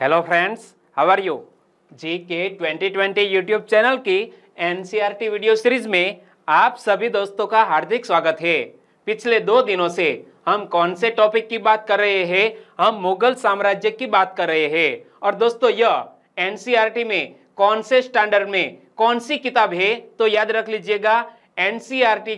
hello friends how are you G K twenty twenty YouTube channel की NCERT video series में आप सभी दोस्तों का हार्दिक स्वागत है पिछले दो दिनों से हम कौन से टॉपिक की बात कर रहे हैं हम मुगल साम्राज्य की बात कर रहे हैं और दोस्तों यह एनसीईआरटी e में कौन से स्टैंडर्ड में कौन सी किताब है तो याद रख लीजिएगा एन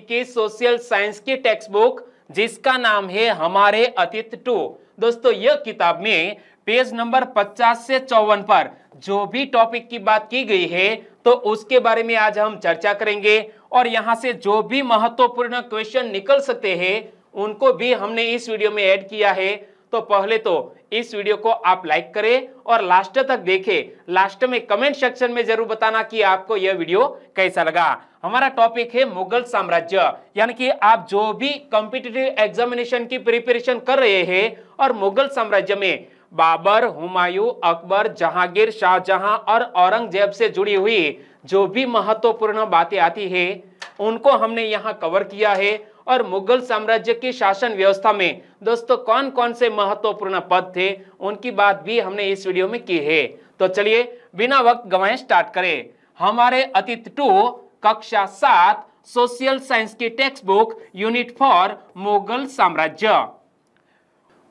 के सोशल साइंस की टेक्स्ट बुक जिसका नाम है हमारे अतीत टू दोस्तों यह किताब में पेज नंबर 50 से चौवन पर जो भी टॉपिक की बात की गई है तो उसके बारे में आज हम चर्चा करेंगे और यहाँ से जो भी महत्वपूर्ण क्वेश्चन निकल सकते हैं उनको भी हमने इस वीडियो में ऐड किया है तो पहले तो इस वीडियो को आप लाइक करें और लास्ट तक देखें लास्ट में कमेंट सेक्शन में जरूर बताना कि आपको यह वीडियो कैसा लगा हमारा टॉपिक है मुगल साम्राज्य यानी कि आप जो भी कॉम्पिटेटिव एग्जामिनेशन की प्रिपरेशन कर रहे हैं और मुगल साम्राज्य में बाबर हुमायूं अकबर जहांगीर शाहजहां और औरंगजेब से जुड़ी हुई जो भी महत्वपूर्ण बातें आती है उनको हमने यहाँ कवर किया है और मुगल साम्राज्य की शासन व्यवस्था में दोस्तों कौन कौन से महत्वपूर्ण पद थे उनकी बात भी हमने इस वीडियो में की है तो चलिए बिना वक्त गवाए स्टार्ट करें हमारे अतिथि टू कक्षा सात सोशल साइंस की text book unit four Mughal साम्राज्य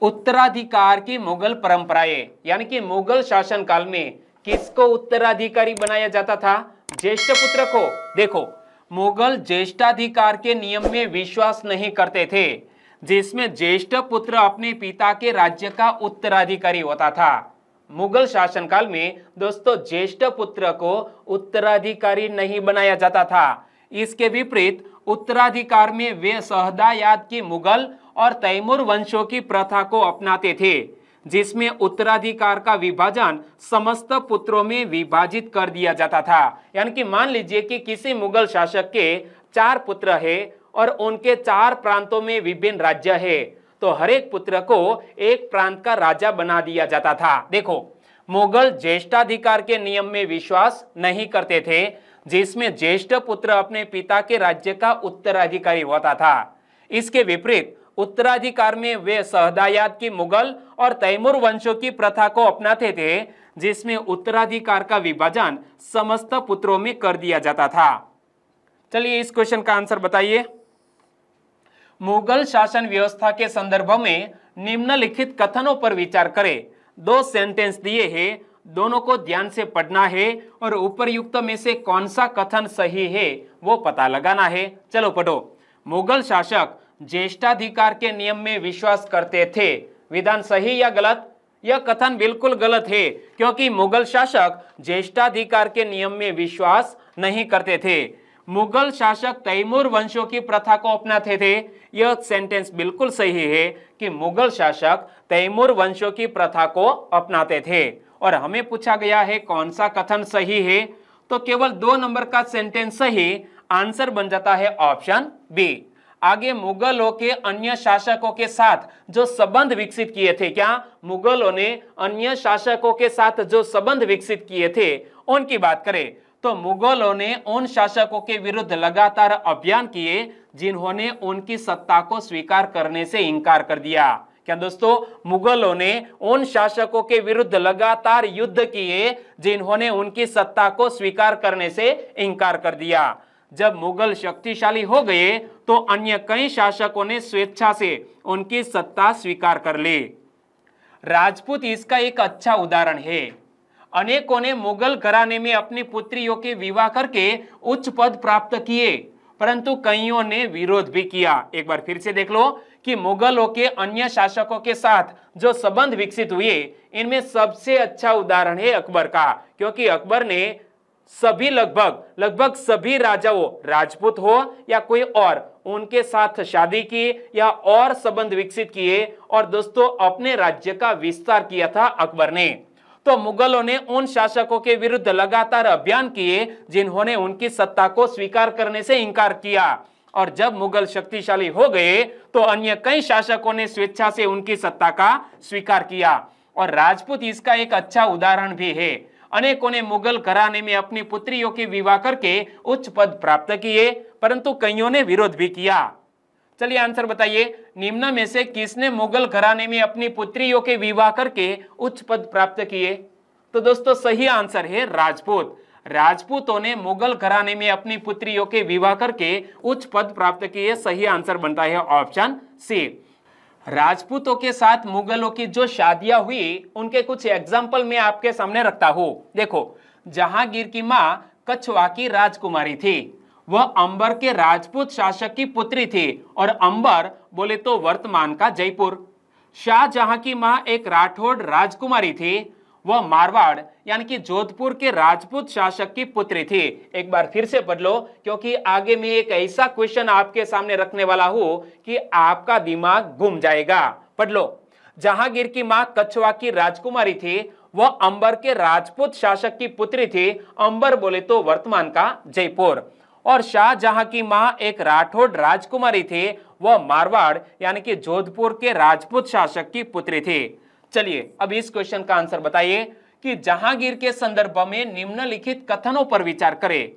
उत्तराधिकार की मुगल परंपराएं यानी कि मुगल शासन काल में किसको उत्तराधिकारी बनाया जाता था ज्येष्ठ पुत्र को देखो मुगल ज्येष्ठाधिकार के नियम में विश्वास नहीं करते थे जिसमें ज्येष्ठ पुत्र अपने पिता के राज्य का उत्तराधिकारी होता था मुगल शासनकाल में दोस्तों ज्येष्ठ पुत्र को उत्तराधिकारी नहीं बनाया जाता था इसके विपरीत उत्तराधिकार में वे सहदायाद की मुगल और तैमूर वंशों की प्रथा को अपनाते थे जिसमें उत्तराधिकार का विभाजन समस्त पुत्रों में विभाजित कर दिया जाता था यानी कि मान लीजिए कि किसी मुगल शासक के चार पुत्र है और उनके चार प्रांतों में विभिन्न राज्य है तो हरेक पुत्र को एक प्रांत का राजा बना दिया जाता था देखो मुगल ज्येष्ठाधिकार के नियम में विश्वास नहीं करते थे जिसमें ज्येष्ठ पुत्र अपने पिता के राज्य का उत्तराधिकारी होता था इसके विपरीत उत्तराधिकार में वे सहदायात की मुगल और तैमूर वंशों की प्रथा को अपनाते थे जिसमें उत्तराधिकार का विभाजन समस्त पुत्रों में कर दिया जाता था चलिए इस क्वेश्चन का आंसर बताइए मुगल शासन व्यवस्था के संदर्भ में निम्नलिखित कथनों पर विचार करें दो सेंटेंस दिए हैं दोनों को ध्यान से पढ़ना है और उपरयुक्त में से कौन सा कथन सही है वो पता लगाना है चलो पढ़ो मुगल शासक ज्येष्ठाधिकार के नियम में विश्वास करते थे विधान सही या गलत यह कथन बिल्कुल गलत है क्योंकि मुगल शासक ज्येष्ठाधिकार के नियम में विश्वास नहीं करते थे मुगल शासक तैमूर वंशों की प्रथा को अपनाते थे यह सेंटेंस बिल्कुल सही है कि मुगल शासक तैमूर वंशों की प्रथा को अपनाते थे और हमें पूछा गया है कौन सा कथन सही है तो केवल दो नंबर का सेंटेंस सही आंसर बन जाता है ऑप्शन बी आगे मुगलों के अन्य शासकों के साथ जो संबंध विकसित किए थे क्या मुगलों ने अन्य शासकों के साथ जो संबंध विकसित किए थे उनकी बात करें तो मुगलों ने उन शासकों के विरुद्ध लगातार अभियान किए जिन्होंने उनकी सत्ता को स्वीकार करने से इनकार कर दिया क्या दोस्तों मुगलों ने उन शासकों के विरुद्ध लगातार युद्ध किए जिन्होंने उनकी सत्ता को स्वीकार करने से इनकार कर दिया जब मुगल शक्तिशाली हो गए तो अन्य कई शासकों ने स्वेच्छा से उनकी सत्ता स्वीकार कर ली राजपूत इसका एक अच्छा उदाहरण है अनेकों ने मुगल घराने में अपनी पुत्रियों के विवाह करके उच्च पद प्राप्त किए परंतु कईयों ने विरोध भी किया एक बार फिर से देख लो कि मुगलों के अन्य शासकों के साथ जो संबंध विकसित हुए इनमें सबसे अच्छा उदाहरण है अकबर का क्योंकि अकबर ने सभी लगभग लगभग सभी राजाओं राजपूत हो या कोई और उनके साथ शादी की या और संबंध विकसित किए और दोस्तों अपने राज्य का विस्तार किया था अकबर ने तो मुगलों ने उन शासकों के विरुद्ध लगातार अभियान किए जिन्होंने उनकी सत्ता को स्वीकार करने से इनकार किया और जब मुगल शक्तिशाली हो गए तो अन्य कई शासकों ने स्वेच्छा से उनकी सत्ता का स्वीकार किया और राजपूत इसका एक अच्छा उदाहरण भी है अनेकों ने मुगल घराने में अपनी पुत्रियों के विवाह करके उच्च पद प्राप्त किए परंतु कईयों ने विरोध भी किया चलिए आंसर बताइए निम्न में से किसने मुगल घराने में अपनी पुत्रियों के विवाह करके उच्च पद प्राप्त किए तो दोस्तों सही आंसर है राजपूत राजपूतों ने मुगल घराने में अपनी पुत्रियों के विवाह करके उच्च पद प्राप्त किए सही आंसर बनता है ऑप्शन सी राजपूतों के साथ मुगलों की जो शादियां हुई उनके कुछ एग्जाम्पल मैं आपके सामने रखता हूँ देखो जहांगीर की माँ कछवा की राजकुमारी थी वह अंबर के राजपूत शासक की पुत्री थी और अंबर बोले तो वर्तमान का जयपुर शाहजहां की माँ एक राठौड़ राजकुमारी थी वह मारवाड़ यानी कि जोधपुर के राजपूत शासक की पुत्री थी एक बार फिर से बदलो क्योंकि आगे मैं एक ऐसा क्वेश्चन आपके सामने रखने वाला हूं कि आपका दिमाग घूम जाएगा बदलो जहांगीर की मां कछवा की राजकुमारी थी वह अंबर के राजपूत शासक की पुत्री थी अंबर बोले तो वर्तमान का जयपुर और शाहजहां की मां एक राठौड़ राजकुमारी थी वह मारवाड़ यानी कि जोधपुर के राजपूत शासक की पुत्री थी चलिए अब इस क्वेश्चन का आंसर बताइए कि जहांगीर के संदर्भ में निम्नलिखित कथनों पर विचार करें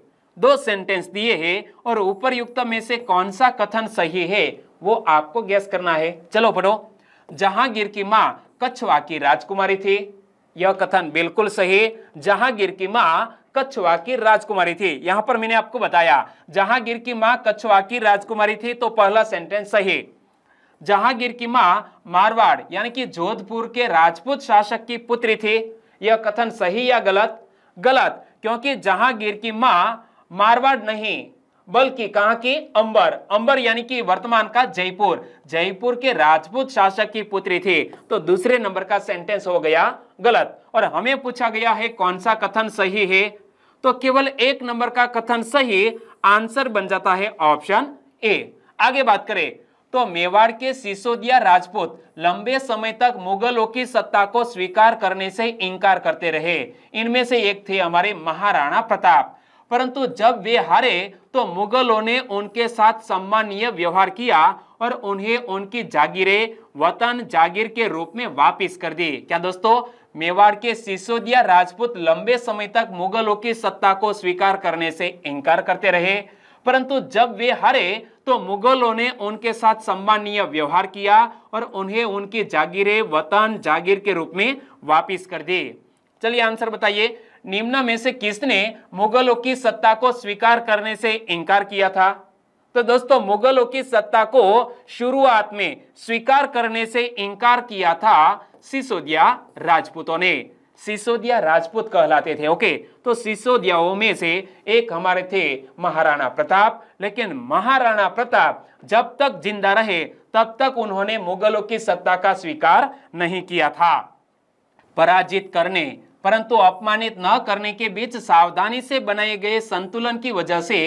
दो सेंटेंस दिए हैं और उपरयुक्त में से कौन सा कथन सही है वो आपको गैस करना है चलो पढ़ो जहांगीर की माँ कछवा की राजकुमारी थी यह कथन बिल्कुल सही जहांगीर की माँ कछवा की राजकुमारी थी यहां पर मैंने आपको बताया जहांगीर की माँ कछवा की राजकुमारी थी तो पहला सेंटेंस सही जहांगीर की मां मारवाड़ यानी कि जोधपुर के राजपूत शासक की पुत्री थी यह कथन सही या गलत गलत क्योंकि जहांगीर की मां मारवाड़ नहीं बल्कि कहा की अंबर अंबर यानी कि वर्तमान का जयपुर जयपुर के राजपूत शासक की पुत्री थी तो दूसरे नंबर का सेंटेंस हो गया गलत और हमें पूछा गया है कौन सा कथन सही है तो केवल एक नंबर का कथन सही आंसर बन जाता है ऑप्शन ए आगे बात करें तो मेवाड़ के सिसोदिया राजपूत लंबे समय तक मुगलों की सत्ता को स्वीकार करने से इनकार करते रहे इनमें से एक थे हमारे महाराणा प्रताप परंतु जब वे हारे तो मुगलों ने उनके साथ सम्मानीय व्यवहार किया और उन्हें उनकी जागीरें वतन जागीर के रूप में वापस कर दी क्या दोस्तों मेवाड़ के सिसोदिया राजपूत लंबे समय तक मुगलों की सत्ता को स्वीकार करने से इनकार करते रहे परंतु जब वे हारे तो मुगलों ने उनके साथ सम्माननीय व्यवहार किया और उन्हें उनकी जागीरें वतन जागीर के रूप में वापिस कर दी चलिए आंसर बताइए निम्न में से किसने मुगलों की सत्ता को स्वीकार करने से इनकार किया था तो दोस्तों मुगलों की सत्ता को शुरुआत में स्वीकार करने से इनकार किया था सिसोदिया राजपूतों ने सिसोदिया राजपूत कहलाते थे ओके तो सिसोदियाओं में से एक हमारे थे महाराणा प्रताप लेकिन महाराणा प्रताप जब तक जिंदा रहे तब तक उन्होंने मुगलों की सत्ता का स्वीकार नहीं किया था पराजित करने परंतु अपमानित न करने के बीच सावधानी से बनाए गए संतुलन की वजह से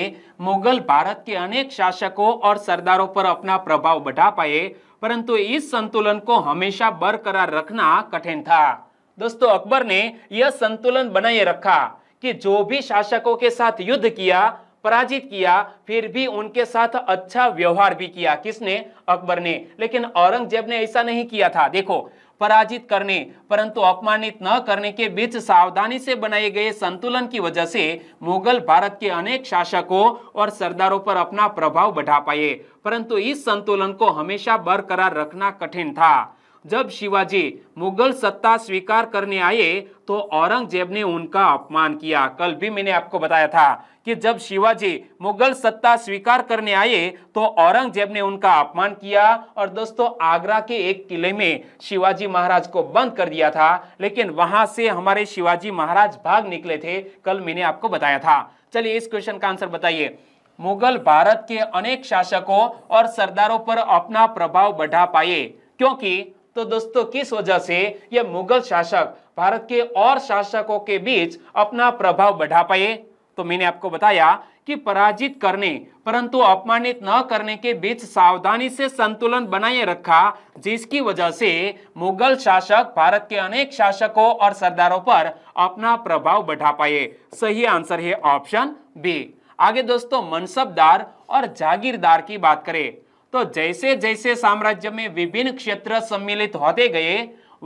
मुगल भारत के अनेक शासकों और सरदारों पर अपना प्रभाव बढ़ा पाए परंतु इस संतुलन को हमेशा बरकरार रखना कठिन था दोस्तों अकबर ने यह संतुलन बनाए रखा कि जो भी शासकों के साथ युद्ध किया पराजित किया फिर भी उनके साथ अच्छा व्यवहार भी किया किसने अकबर ने लेकिन औरंगजेब ने ऐसा नहीं किया था देखो पराजित करने परंतु अपमानित न करने के बीच सावधानी से बनाए गए संतुलन की वजह से मुगल भारत के अनेक शासकों और सरदारों पर अपना प्रभाव बढ़ा पाए परंतु इस संतुलन को हमेशा बरकरार रखना कठिन था जब शिवाजी मुगल सत्ता स्वीकार करने आए तो औरंगजेब ने उनका अपमान किया कल भी मैंने आपको बताया था कि जब शिवाजी मुगल सत्ता स्वीकार करने आए तो औरंगजेब ने उनका अपमान किया और दोस्तों आगरा के एक किले में शिवाजी महाराज को बंद कर दिया था लेकिन वहां से हमारे शिवाजी महाराज भाग निकले थे कल मैंने आपको बताया था चलिए इस क्वेश्चन का आंसर बताइए मुगल भारत के अनेक शासकों और सरदारों पर अपना प्रभाव बढ़ा पाए क्योंकि तो दोस्तों किस वजह से ये मुगल शासक भारत के और शासकों के बीच अपना प्रभाव बढ़ा पाए तो मैंने आपको बताया कि पराजित करने परंतु अपमानित न करने के बीच सावधानी से संतुलन बनाए रखा जिसकी वजह से मुगल शासक भारत के अनेक शासकों और सरदारों पर अपना प्रभाव बढ़ा पाए सही आंसर है ऑप्शन बी आगे दोस्तों मनसबदार और जागीरदार की बात करें तो जैसे जैसे साम्राज्य में विभिन्न क्षेत्र सम्मिलित होते गए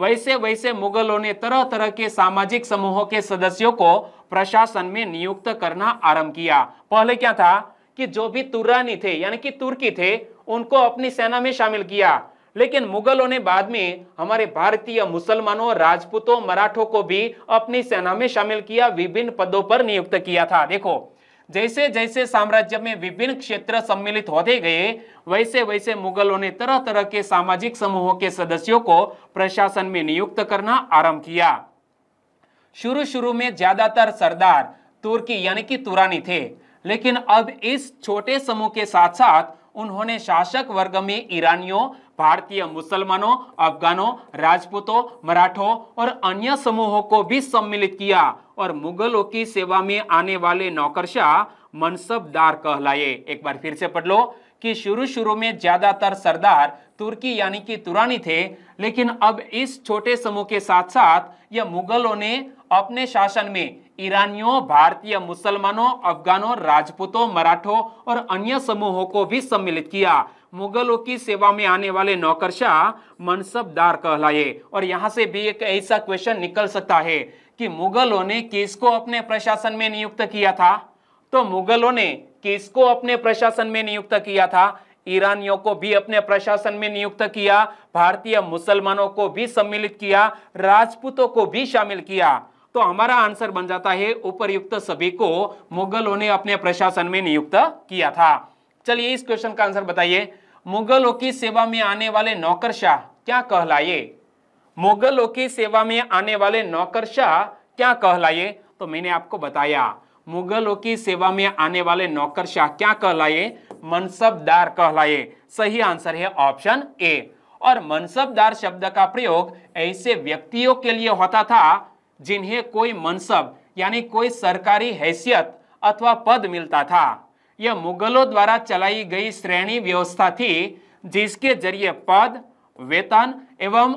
वैसे वैसे मुगलों ने तरह तरह के सामाजिक समूहों के सदस्यों को प्रशासन में नियुक्त करना आरंभ किया पहले क्या था कि जो भी तुरानी थे यानी कि तुर्की थे उनको अपनी सेना में शामिल किया लेकिन मुगलों ने बाद में हमारे भारतीय मुसलमानों राजपूतों मराठों को भी अपनी सेना में शामिल किया विभिन्न पदों पर नियुक्त किया था देखो जैसे जैसे साम्राज्य में विभिन्न क्षेत्र सम्मिलित होते गए वैसे वैसे मुगलों ने तरह तरह के सामाजिक समूहों के सदस्यों को प्रशासन में नियुक्त करना आरंभ किया शुरू शुरू में ज्यादातर सरदार तुर्की यानी कि तुरानी थे लेकिन अब इस छोटे समूह के साथ साथ उन्होंने शासक वर्ग में ईरानियों भारतीय मुसलमानों अफगानों राजपूतों मराठों और अन्य समूहों को भी सम्मिलित किया और मुगलों की सेवा में आने वाले नौकरशाह मनसबदार कहलाए एक बार फिर से पढ़ लो कि शुरू शुरू में ज्यादातर सरदार तुर्की यानी कि तुरानी थे लेकिन अब इस छोटे समूह के साथ साथ यह मुगलों ने अपने शासन में ईरानियों भारतीय मुसलमानों अफगानों राजपूतों मराठों और अन्य समूहों को भी सम्मिलित किया मुगलों की सेवा में आने वाले नौकरशाह मनसबदार कहलाए और यहां से भी एक ऐसा क्वेश्चन निकल सकता है कि मुगलों ने किसको अपने प्रशासन में नियुक्त किया था तो मुगलों ने किसको अपने प्रशासन में नियुक्त किया था ईरानियों को भी अपने प्रशासन में नियुक्त किया भारतीय मुसलमानों को भी सम्मिलित किया राजपूतों को भी शामिल किया तो हमारा आंसर बन जाता है उपरयुक्त सभी को मुगलों ने अपने प्रशासन में नियुक्त किया था चलिए इस क्वेश्चन का आंसर बताइए मुगलों की सेवा में आने वाले नौकरशाह क्या कहलाए मुगलों की सेवा में आने वाले नौकरशाह क्या कहलाए तो मैंने आपको बताया मुगलों की सेवा में आने वाले नौकरशाह क्या कहलाए मनसबदार कहलाए सही आंसर है ऑप्शन ए और मनसबदार शब्द का प्रयोग ऐसे व्यक्तियों के लिए होता था जिन्हें कोई मनसब यानी कोई सरकारी हैसियत अथवा पद मिलता था यह मुगलों द्वारा चलाई गई श्रेणी व्यवस्था थी जिसके जरिए पद वेतन एवं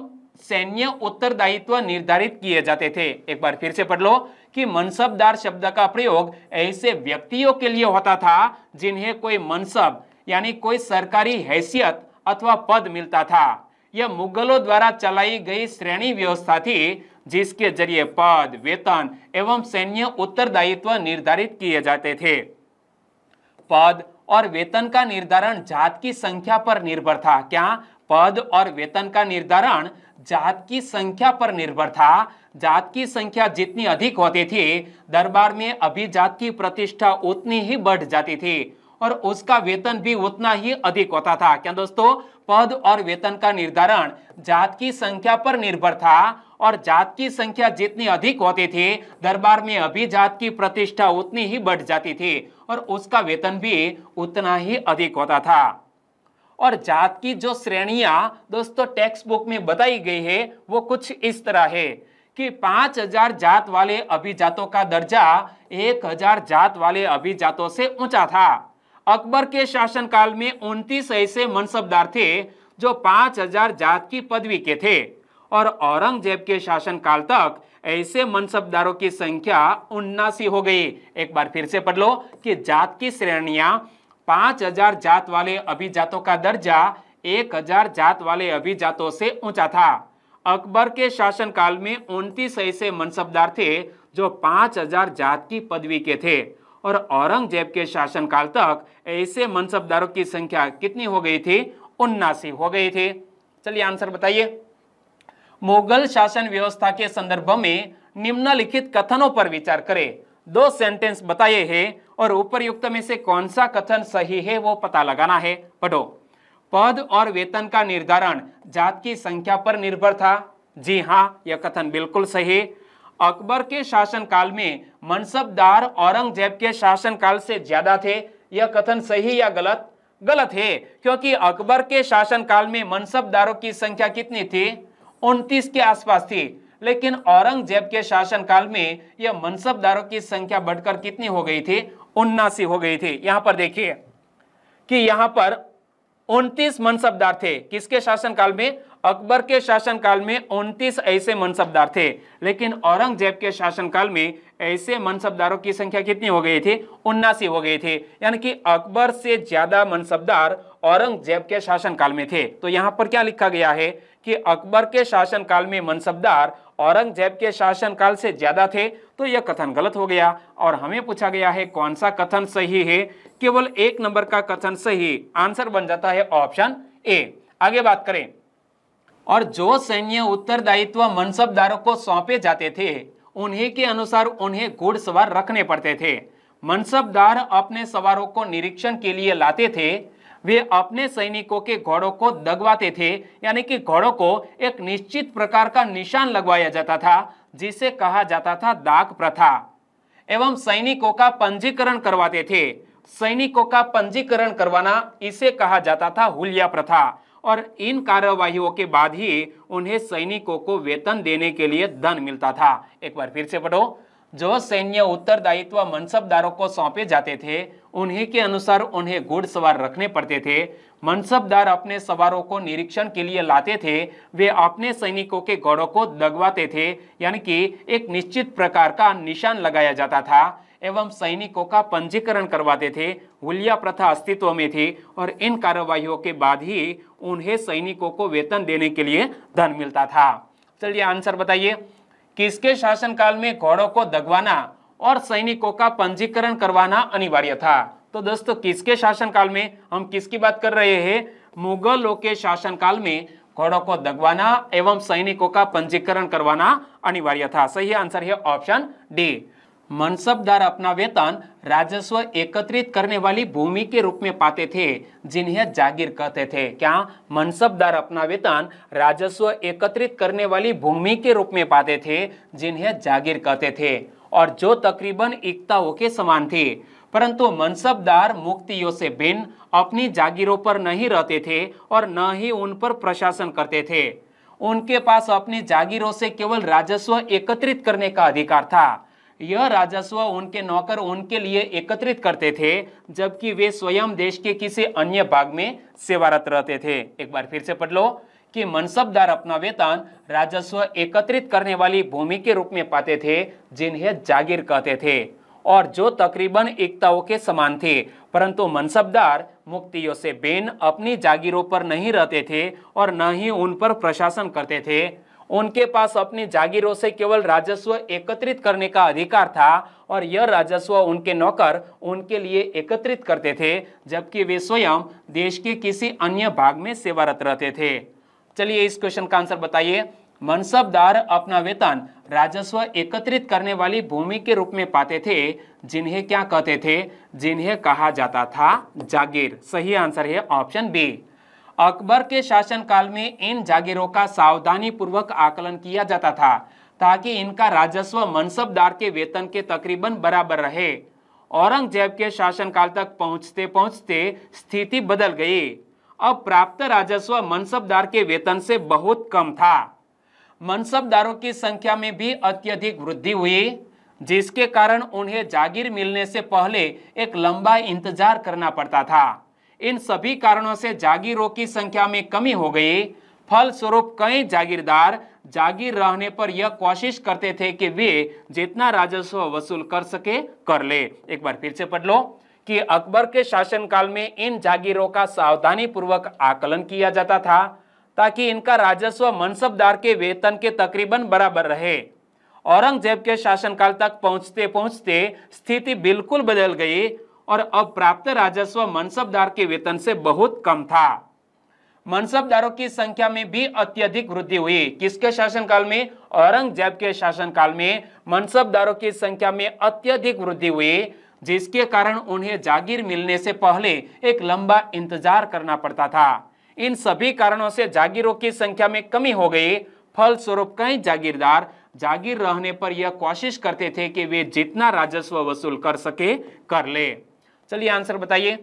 सैन्य उत्तरदायित्व निर्धारित किए जाते थे एक बार फिर से पढ़ लो कि मनसबदार शब्द का प्रयोग ऐसे व्यक्तियों के लिए होता था जिन्हें कोई मनसब यानी कोई सरकारी हैसियत अथवा पद मिलता था यह मुगलों द्वारा चलाई गई श्रेणी व्यवस्था थी जिसके जरिए पद वेतन एवं सैन्य उत्तरदायित्व निर्धारित किए जाते थे पद और वेतन का निर्धारण जात की संख्या पर निर्भर था क्या पद और वेतन का निर्धारण जात की संख्या पर निर्भर था जात की संख्या जितनी अधिक होती थी दरबार में अभिजात की प्रतिष्ठा उतनी ही बढ़ जाती थी और उसका वेतन भी उतना ही अधिक होता था क्या दोस्तों पद और वेतन का निर्धारण जात की संख्या पर निर्भर था और जात की संख्या जितनी अधिक होती थी दरबार में अभिजात की प्रतिष्ठा उतनी ही बढ़ जाती थी और उसका वेतन भी उतना ही अधिक होता था और जात की जो श्रेणियां दोस्तों टेक्स्ट बुक में बताई गई है वो कुछ इस तरह है कि 5000 जात वाले अभिजातों का दर्जा 1000 जात वाले अभिजातों से ऊंचा था अकबर के शासनकाल में उनतीस ऐसे मनसबदार थे जो 5000 जात की पदवी के थे और औरंगजेब के शासनकाल तक ऐसे मनसबदारों की संख्या उन्नासी हो गई एक बार फिर से पढ़ लो कि जात की श्रेणियां पांच हजार जात वाले अभिजातों का दर्जा एक हजार जात वाले अभिजातों से ऊंचा था अकबर के शासनकाल में उनतीस ऐसे मनसबदार थे जो पांच हजार जात की पदवी के थे और औरंगजेब के शासनकाल तक ऐसे मनसबदारों की संख्या कितनी हो गई थी उन्नासी हो गई थी चलिए आंसर बताइए मुगल शासन व्यवस्था के संदर्भ में निम्नलिखित कथनों पर विचार करें दो सेंटेंस बताए हैं और उपरयुक्त में से कौन सा कथन सही है वो पता लगाना है पढ़ो पद और वेतन का निर्धारण जात की संख्या पर निर्भर था जी हाँ यह कथन बिल्कुल सही अकबर के शासनकाल में मनसबदार औरंगजेब के शासनकाल से ज्यादा थे यह कथन सही या गलत गलत है क्योंकि अकबर के शासनकाल में मनसबदारों की संख्या कितनी थी उनतीस के आसपास थी लेकिन औरंगजेब के शासनकाल में यह मनसबदारों की संख्या बढ़कर कितनी हो गई थी उन्नासी हो गई थी यहां पर देखिए कि यहां पर उनतीस मनसबदार थे किसके शासनकाल में अकबर के शासनकाल में उनतीस ऐसे मनसबदार थे लेकिन औरंगजेब के शासनकाल में ऐसे मनसबदारों की संख्या कितनी हो गई थी उन्नासी हो गई थी यानी कि अकबर से ज्यादा मनसबदार औरंगजेब के शासनकाल में थे तो यहाँ पर क्या लिखा गया है कि अकबर के शासनकाल में मनसबदार औरंगजेब के शासनकाल से ज्यादा थे तो यह कथन गलत हो गया और हमें पूछा गया है कौन सा कथन सही है केवल एक नंबर का कथन सही आंसर बन जाता है ऑप्शन ए आगे बात करें और जो सैन्य उत्तरदायित्व मनसबदारों को सौंपे जाते थे उन्हीं के अनुसार उन्हें घुड़सवार रखने पड़ते थे मनसबदार अपने सवारों को निरीक्षण के लिए लाते थे वे अपने सैनिकों के घोड़ों को दगवाते थे यानी कि घोड़ों को एक निश्चित प्रकार का निशान लगवाया जाता था जिसे कहा जाता था दाग प्रथा एवं सैनिकों का पंजीकरण करवाते थे सैनिकों का पंजीकरण करवाना इसे कहा जाता था हुलिया प्रथा और इन कार्यवाहियों के बाद ही उन्हें सैनिकों को वेतन देने के लिए धन मिलता था एक बार फिर से पढ़ो जो सैन्य उत्तरदायित्व मनसबदारों को सौंपे जाते थे उन्हीं के अनुसार उन्हें घुड़सवार रखने पड़ते थे मनसबदार अपने सवारों को निरीक्षण के लिए लाते थे वे अपने सैनिकों के घोड़ों को दगवाते थे यानी कि एक निश्चित प्रकार का निशान लगाया जाता था एवं सैनिकों का पंजीकरण करवाते थे हुलिया प्रथा अस्तित्व में थी और इन कार्रवाइयों के बाद ही उन्हें सैनिकों को वेतन देने के लिए धन मिलता था चलिए आंसर बताइए किसके शासनकाल में घोड़ों को दगवाना और सैनिकों का पंजीकरण करवाना अनिवार्य था तो दोस्तों किसके शासनकाल में हम किसकी बात कर रहे हैं मुगलों के शासनकाल में घोड़ों को दगवाना एवं सैनिकों का पंजीकरण करवाना अनिवार्य था सही आंसर है ऑप्शन डी मनसबदार अपना वेतन राजस्व एकत्रित करने वाली भूमि के रूप में पाते थे जिन्हें जागीर कहते थे क्या मनसबदार अपना वेतन राजस्व एकत्रित करने वाली भूमि के रूप में पाते थे जिन्हें जागीर कहते थे और जो तकरीबन एकताओं के समान थे परंतु मनसबदार मुक्तियों से भिन्न अपनी जागीरों पर नहीं रहते थे और न ही उन पर प्रशासन करते थे उनके पास अपनी जागीरों से केवल राजस्व एकत्रित करने का अधिकार था यह राजस्व उनके नौकर उनके लिए एकत्रित करते थे जबकि वे स्वयं देश के किसी अन्य भाग में सेवारत रहते थे एक बार फिर से पढ़ लो कि मनसबदार अपना वेतन राजस्व एकत्रित करने वाली भूमि के रूप में पाते थे जिन्हें जागीर कहते थे और जो तकरीबन एकताओं के समान थे परंतु मनसबदार मुक्तियों से बेन अपनी जागीरों पर नहीं रहते थे और न ही उन पर प्रशासन करते थे उनके पास अपनी जागीरों से केवल राजस्व एकत्रित करने का अधिकार था और यह राजस्व उनके नौकर उनके लिए एकत्रित करते थे जबकि वे स्वयं देश के किसी अन्य भाग में सेवारत रहते थे चलिए इस क्वेश्चन का आंसर बताइए मनसबदार अपना वेतन राजस्व एकत्रित करने वाली भूमि के रूप में पाते थे जिन्हें क्या कहते थे जिन्हें कहा जाता था जागीर सही आंसर है ऑप्शन बी अकबर के शासनकाल में इन जागीरों का सावधानी पूर्वक आकलन किया जाता था ताकि इनका राजस्व मनसबदार के वेतन के तकरीबन बराबर रहे औरंगजेब के शासनकाल तक पहुंचते पहुंचते स्थिति बदल गई अब प्राप्त राजस्व मनसबदार के वेतन से बहुत कम था मनसबदारों की संख्या में भी अत्यधिक वृद्धि हुई जिसके कारण उन्हें जागीर मिलने से पहले एक लंबा इंतजार करना पड़ता था इन सभी कारणों से जागीरों की संख्या में कमी हो गई फलस्वरूप कई जागीरदार जागीर रहने पर यह कोशिश करते थे कि वे जितना राजस्व वसूल कर सके कर ले एक बार फिर से पढ़ लो कि अकबर के शासनकाल में इन जागीरों का सावधानी पूर्वक आकलन किया जाता था ताकि इनका राजस्व मनसबदार के वेतन के तकरीबन बराबर रहे औरंगजेब के शासनकाल तक पहुंचते पहुंचते स्थिति बिल्कुल बदल गई और अब प्राप्त राजस्व मनसबदार के वेतन से बहुत कम था मनसबदारों की संख्या में भी अत्यधिक वृद्धि हुई किसके शासनकाल में औरंगजेब के शासनकाल में मनसबदारों की संख्या में अत्यधिक वृद्धि हुई जिसके कारण उन्हें जागीर मिलने से पहले एक लंबा इंतजार करना पड़ता था इन सभी कारणों से जागीरों की संख्या में कमी हो गई फलस्वरूप कई जागीरदार जागीर रहने पर यह कोशिश करते थे कि वे जितना राजस्व वसूल कर सके कर ले चलिए आंसर बताइए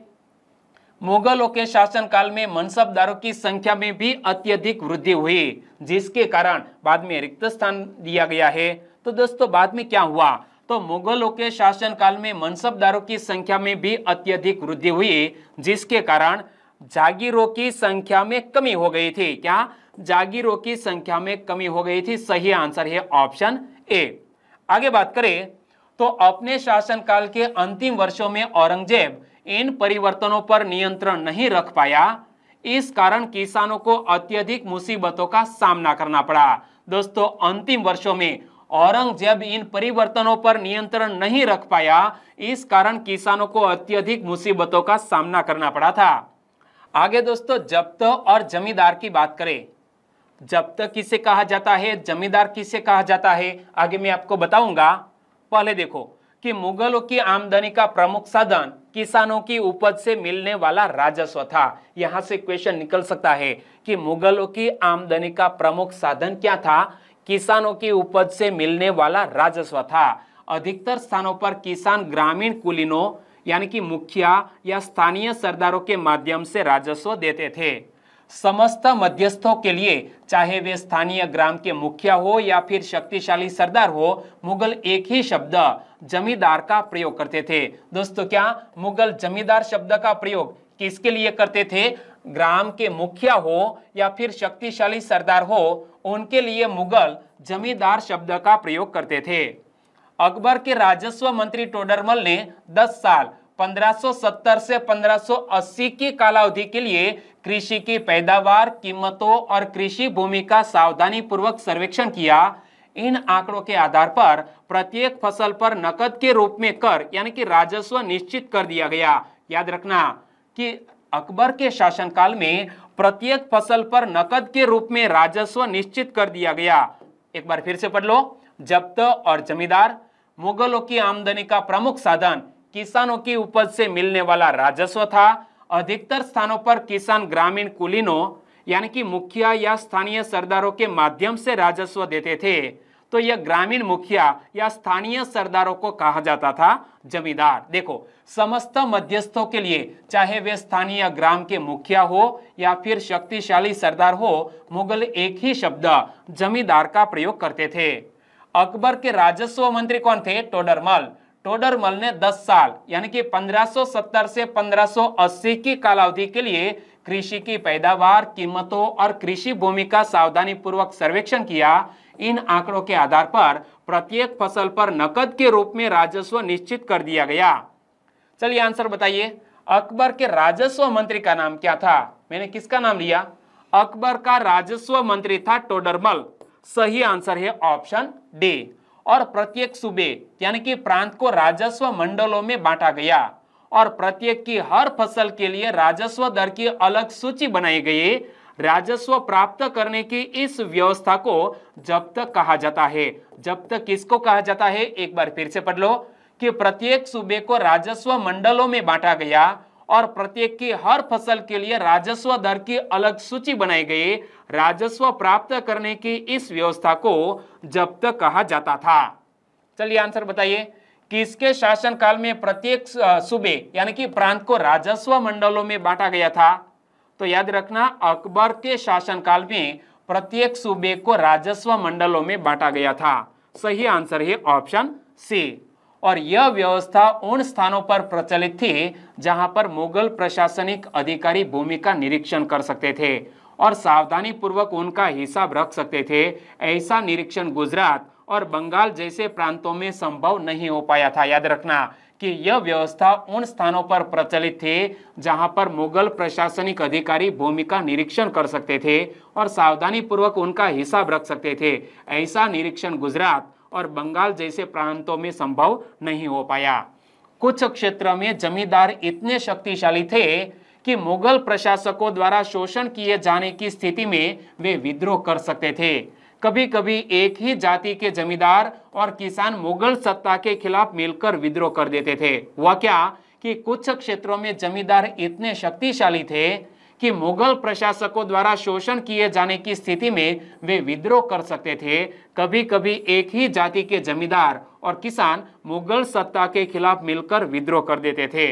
मुगलों के शासनकाल में मनसबदारों की संख्या में भी अत्यधिक वृद्धि हुई जिसके कारण बाद में रिक्त स्थान दिया गया है तो दोस्तों बाद में क्या हुआ तो मुगलों के शासनकाल में मनसबदारों की संख्या में भी अत्यधिक वृद्धि हुई जिसके कारण जागीरों की संख्या में कमी हो गई थी क्या जागीरों की संख्या में कमी हो गई थी सही आंसर है ऑप्शन ए आगे बात करें तो अपने शासनकाल के अंतिम वर्षों में औरंगजेब इन परिवर्तनों पर नियंत्रण नहीं रख पाया इस कारण किसानों को अत्यधिक मुसीबतों का सामना करना पड़ा दोस्तों अंतिम वर्षों में औरंगजेब इन परिवर्तनों पर नियंत्रण नहीं रख पाया इस कारण किसानों को अत्यधिक मुसीबतों का सामना करना पड़ा था आगे दोस्तों जब्त और जमींदार की बात करें जब्त किसे कहा जाता है जमींदार किसे कहा जाता है आगे मैं आपको बताऊंगा पहले देखो कि मुगलों की आमदनी का प्रमुख साधन किसानों की उपज से मिलने वाला राजस्व था यहां से क्वेश्चन निकल सकता है कि मुगलों की आमदनी का प्रमुख साधन क्या था किसानों की उपज से मिलने वाला राजस्व था अधिकतर स्थानों पर किसान ग्रामीण कुलीनों यानी कि मुखिया या स्थानीय सरदारों के माध्यम से राजस्व देते थे समस्त मध्यस्थों के लिए चाहे वे स्थानीय ग्राम के मुखिया हो या फिर शक्तिशाली सरदार हो मुगल एक ही शब्द जमींदार का प्रयोग करते थे दोस्तों क्या मुगल जमींदार शब्द का प्रयोग किसके लिए करते थे ग्राम के मुखिया हो या फिर शक्तिशाली सरदार हो उनके लिए मुगल जमींदार शब्द का प्रयोग करते थे अकबर के राजस्व मंत्री टोडरमल ने 10 साल 1570 से 1580 की कालावधि के लिए कृषि की पैदावार कीमतों और कृषि भूमि का सावधानी पूर्वक सर्वेक्षण किया इन आंकड़ों के आधार पर प्रत्येक फसल पर नकद के रूप में कर यानी कि राजस्व निश्चित कर दिया गया याद रखना कि अकबर के शासनकाल में प्रत्येक फसल पर नकद के रूप में राजस्व निश्चित कर दिया गया एक बार फिर से पढ़ लो जब्त और जमींदार मुगलों की आमदनी का प्रमुख साधन किसानों की उपज से मिलने वाला राजस्व था अधिकतर स्थानों पर किसान ग्रामीण कुलीनों यानी कि मुखिया या स्थानीय सरदारों के माध्यम से राजस्व देते थे तो यह ग्रामीण मुखिया या स्थानीय सरदारों को कहा जाता था जमींदार देखो समस्त मध्यस्थों के लिए चाहे वे स्थानीय ग्राम के मुखिया हो या फिर शक्तिशाली सरदार हो मुगल एक ही शब्द जमींदार का प्रयोग करते थे अकबर के राजस्व मंत्री कौन थे टोडरमल टोडरमल ने 10 साल यानी कि 1570 से 1580 की कालावधि के लिए कृषि की पैदावार कीमतों और कृषि भूमि का सावधानी पूर्वक सर्वेक्षण किया इन आंकड़ों के आधार पर प्रत्येक फसल पर नकद के रूप में राजस्व निश्चित कर दिया गया चलिए आंसर बताइए अकबर के राजस्व मंत्री का नाम क्या था मैंने किसका नाम लिया अकबर का राजस्व मंत्री था टोडरमल सही आंसर है ऑप्शन डी और प्रत्येक सूबे यानी कि प्रांत को राजस्व मंडलों में बांटा गया और प्रत्येक की हर फसल के लिए राजस्व दर की अलग सूची बनाई गई राजस्व प्राप्त करने की इस व्यवस्था को जब तक कहा जाता है जब तक किसको कहा जाता है एक बार फिर से पढ़ लो कि प्रत्येक सूबे को राजस्व मंडलों में बांटा गया और प्रत्येक की हर फसल के लिए राजस्व दर की अलग सूची बनाई गई राजस्व प्राप्त करने की इस व्यवस्था को जब तक कहा जाता था चलिए आंसर बताइए किसके काल में प्रत्येक सूबे यानी कि प्रांत को राजस्व मंडलों में बांटा गया था तो याद रखना अकबर के शासन काल में प्रत्येक सूबे को राजस्व मंडलों में बांटा गया था सही आंसर है ऑप्शन सी और यह व्यवस्था उन स्थानों पर प्रचलित थी जहां पर मुगल प्रशासनिक अधिकारी भूमि का निरीक्षण कर सकते थे और सावधानी पूर्वक उनका हिसाब रख सकते थे ऐसा निरीक्षण गुजरात और बंगाल जैसे प्रांतों में संभव नहीं हो पाया था याद रखना कि यह व्यवस्था उन स्थानों पर प्रचलित थी जहां पर मुगल प्रशासनिक अधिकारी भूमि का निरीक्षण कर सकते थे और सावधानी पूर्वक उनका हिसाब रख सकते थे ऐसा निरीक्षण गुजरात और बंगाल जैसे प्रांतों में संभव नहीं हो पाया कुछ क्षेत्र में जमींदार इतने शक्तिशाली थे कि मुगल प्रशासकों द्वारा शोषण किए जाने की स्थिति में वे विद्रोह कर सकते थे कभी कभी एक ही जाति के जमींदार और किसान मुगल सत्ता के खिलाफ मिलकर विद्रोह कर देते थे वह क्या कि कुछ क्षेत्रों में जमींदार इतने शक्तिशाली थे कि मुगल प्रशासकों द्वारा शोषण किए जाने की स्थिति में वे विद्रोह कर सकते थे कभी कभी एक ही जाति के जमींदार और किसान मुगल सत्ता के खिलाफ मिलकर विद्रोह कर देते थे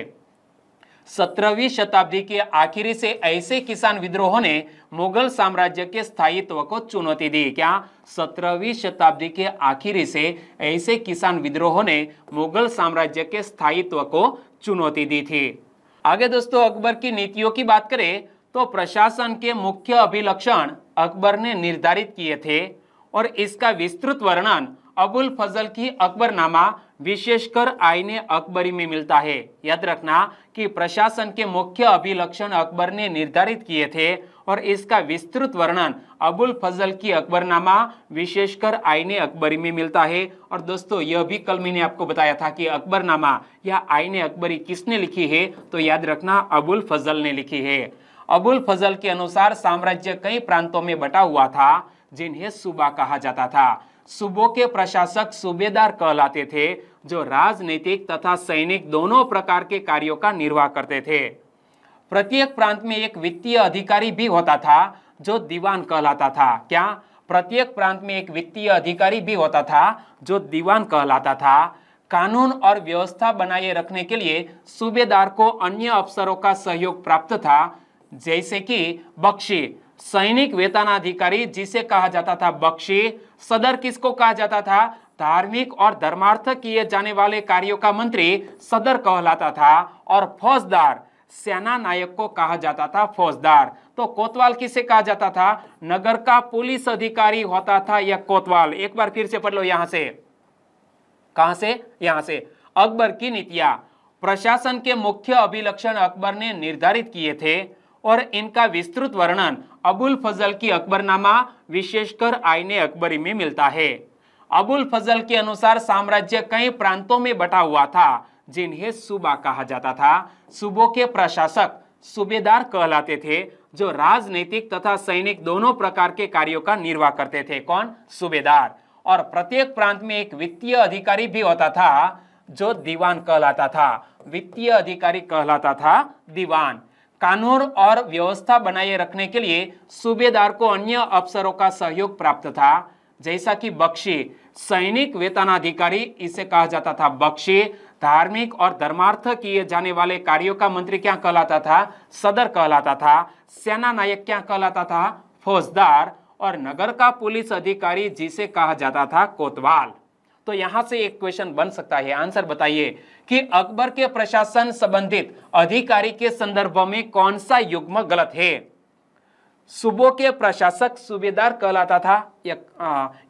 सत्रहवीं शताब्दी के आखिरी से ऐसे किसान विद्रोहों ने मुगल साम्राज्य के स्थायित्व को चुनौती दी क्या सत्रहवीं शताब्दी के आखिरी से ऐसे किसान विद्रोहों ने मुगल साम्राज्य के स्थायित्व को चुनौती दी थी आगे दोस्तों अकबर की नीतियों की बात करें तो प्रशासन के मुख्य अभिलक्षण अकबर ने निर्धारित किए थे और इसका विस्तृत वर्णन अबुल फजल की अकबरनामा विशेषकर आईने अकबरी में मिलता है याद रखना कि प्रशासन के मुख्य अभिलक्षण अकबर ने निर्धारित किए थे और इसका विस्तृत वर्णन अबुल फजल की अकबरनामा विशेषकर आईने अकबरी में मिलता है और दोस्तों यह भी कल मैंने आपको बताया था कि अकबरनामा या आईने अकबरी किसने लिखी है तो याद रखना अबुल फजल ने लिखी है अबुल फजल के अनुसार साम्राज्य कई प्रांतों में बटा हुआ था जिन्हें सूबा कहा जाता था सूबों के प्रशासक सूबेदार कहलाते थे जो राजनीतिक तथा सैनिक दोनों प्रकार के कार्यों का निर्वाह करते थे प्रत्येक प्रांत में एक वित्तीय अधिकारी भी होता था जो दीवान कहलाता था क्या प्रत्येक प्रांत में एक वित्तीय अधिकारी भी होता था जो दीवान कहलाता था कानून और व्यवस्था बनाए रखने के लिए सूबेदार को अन्य अफसरों का सहयोग प्राप्त था जैसे कि बख्शी सैनिक वेतनाधिकारी जिसे कहा जाता था बख्शी सदर किसको कहा जाता था धार्मिक और धर्मार्थ किए जाने वाले कार्यों का मंत्री सदर कहलाता था और फौजदार सेना नायक को कहा जाता था फौजदार तो कोतवाल किसे कहा जाता था नगर का पुलिस अधिकारी होता था यह कोतवाल एक बार फिर से पढ़ लो यहां से कहा से यहां से अकबर की नीतियां प्रशासन के मुख्य अभिलक्षण अकबर ने निर्धारित किए थे और इनका विस्तृत वर्णन अबुल फजल की अकबरनामा विशेषकर आईने अकबरी में मिलता है अबुल फजल के अनुसार साम्राज्य कई प्रांतों में बटा हुआ था जिन्हें सूबा कहा जाता था सूबों के प्रशासक सूबेदार कहलाते थे जो राजनीतिक तथा सैनिक दोनों प्रकार के कार्यों का निर्वाह करते थे कौन सूबेदार और प्रत्येक प्रांत में एक वित्तीय अधिकारी भी होता था जो दीवान कहलाता था वित्तीय अधिकारी कहलाता था दीवान कानून और व्यवस्था बनाए रखने के लिए सूबेदार को अन्य अफसरों का सहयोग प्राप्त था जैसा कि बख्शी सैनिक वेतनाधिकारी इसे कहा जाता था बख्शी धार्मिक और धर्मार्थ किए जाने वाले कार्यों का मंत्री क्या कहलाता था सदर कहलाता था सेना नायक क्या कहलाता था फौजदार और नगर का पुलिस अधिकारी जिसे कहा जाता था कोतवाल तो यहां से एक क्वेश्चन बन सकता है आंसर बताइए कि अकबर के प्रशासन संबंधित अधिकारी के संदर्भ में कौन सा युग्म गलत है सुबो के प्रशासक सूबेदार कहलाता था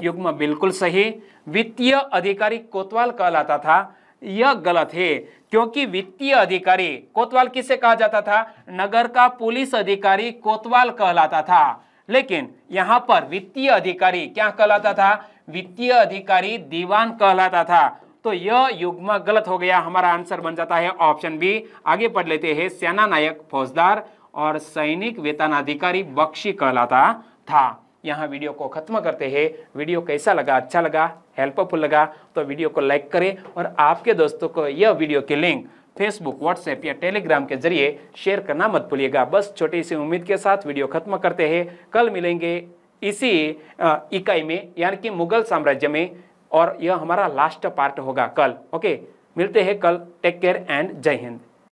युग्म बिल्कुल सही वित्तीय अधिकारी कोतवाल कहलाता था यह गलत है क्योंकि वित्तीय अधिकारी कोतवाल किसे कहा जाता था नगर का पुलिस अधिकारी कोतवाल कहलाता था लेकिन यहाँ पर वित्तीय अधिकारी क्या कहलाता था वित्तीय अधिकारी दीवान कहलाता था तो यह युग्म गलत हो गया हमारा आंसर बन जाता है ऑप्शन बी आगे पढ़ लेते हैं सेना नायक फौजदार और सैनिक वेतनाधिकारी बख्शी कहलाता था यहाँ वीडियो को खत्म करते हैं वीडियो कैसा लगा अच्छा लगा हेल्पफुल लगा तो वीडियो को लाइक करें और आपके दोस्तों को यह वीडियो की लिंक फेसबुक व्हाट्सएप या टेलीग्राम के जरिए शेयर करना मत भूलिएगा बस छोटी सी उम्मीद के साथ वीडियो खत्म करते हैं कल मिलेंगे इसी इकाई में यानी कि मुगल साम्राज्य में और यह हमारा लास्ट पार्ट होगा कल ओके मिलते हैं कल टेक केयर एंड जय हिंद